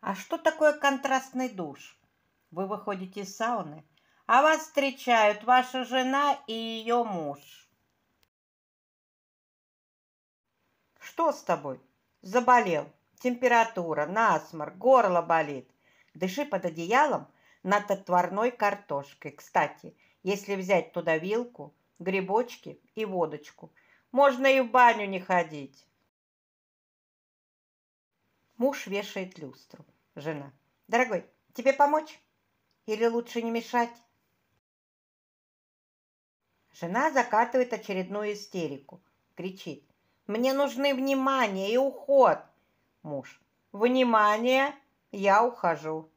А что такое контрастный душ? Вы выходите из сауны, а вас встречают ваша жена и ее муж. Что с тобой? Заболел. Температура, насморк, горло болит. Дыши под одеялом над отварной картошкой. Кстати, если взять туда вилку, грибочки и водочку, можно и в баню не ходить. Муж вешает люстру. Жена. Дорогой, тебе помочь? Или лучше не мешать? Жена закатывает очередную истерику. Кричит. Мне нужны внимание и уход. Муж. Внимание, я ухожу.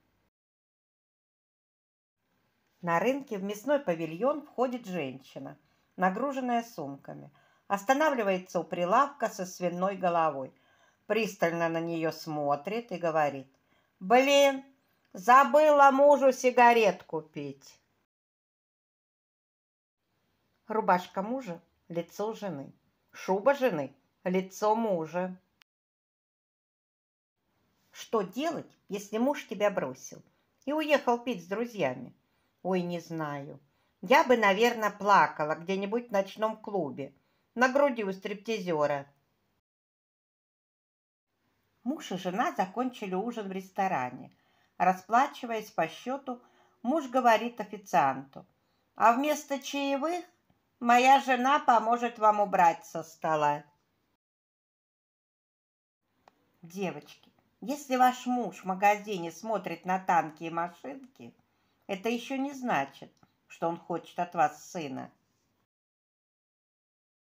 На рынке в мясной павильон входит женщина, нагруженная сумками. Останавливается у прилавка со свиной головой – пристально на нее смотрит и говорит, «Блин, забыла мужу сигарет купить». Рубашка мужа – лицо жены. Шуба жены – лицо мужа. Что делать, если муж тебя бросил и уехал пить с друзьями? Ой, не знаю. Я бы, наверное, плакала где-нибудь в ночном клубе, на груди у стриптизера – Муж и жена закончили ужин в ресторане. Расплачиваясь по счету, муж говорит официанту. «А вместо чаевых моя жена поможет вам убрать со стола». Девочки, если ваш муж в магазине смотрит на танки и машинки, это еще не значит, что он хочет от вас сына.